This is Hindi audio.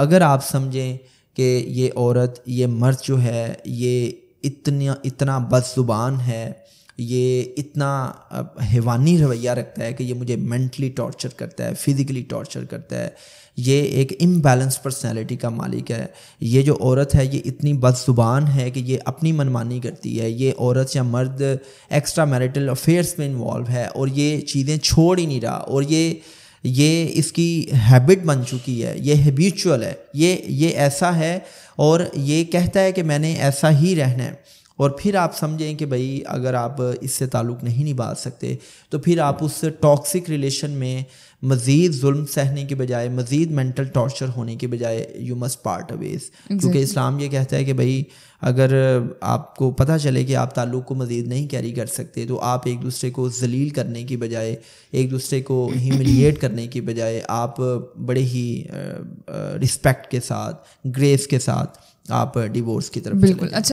अगर आप समझें कि ये औरत ये मर्द जो है ये इतना इतना बदजुबान है ये इतना हैवानी रवैया रखता है कि ये मुझे मेंटली टॉर्चर करता है फिज़िकली टॉर्चर करता है ये एक इम्बैलेंस पर्सनैलिटी का मालिक है ये जो औरत है ये इतनी बदजुबान है कि ये अपनी मनमानी करती है ये औरत या मर्द एक्स्ट्रा मैरिटल अफेयर्स में इन्वॉल्व है और ये चीज़ें छोड़ ही नहीं रहा और ये ये इसकी हैबिट बन चुकी है ये हैबिचुअल है ये ये ऐसा है और ये कहता है कि मैंने ऐसा ही रहना है और फिर आप समझें कि भाई अगर आप इससे ताल्लुक़ नहीं निभा सकते तो फिर आप उस टॉक्सिक रिलेशन में मज़ीद जुल्म सहने के बजाय मज़ीद मेंटल टॉर्चर होने के बजाय यू मस्ट पार्ट अवेज क्योंकि इस्लाम ये कहता है कि भाई अगर आपको पता चले कि आप ताल्लुक़ को मज़ीद नहीं कैरी कर सकते तो आप एक दूसरे को जलील करने की बजाय एक दूसरे को ह्यूमिलिएट करने की बजाय आप बड़े ही रिस्पेक्ट के साथ ग्रेस के साथ आप डिवोर्स की तरफ बिल्कुल अच्छा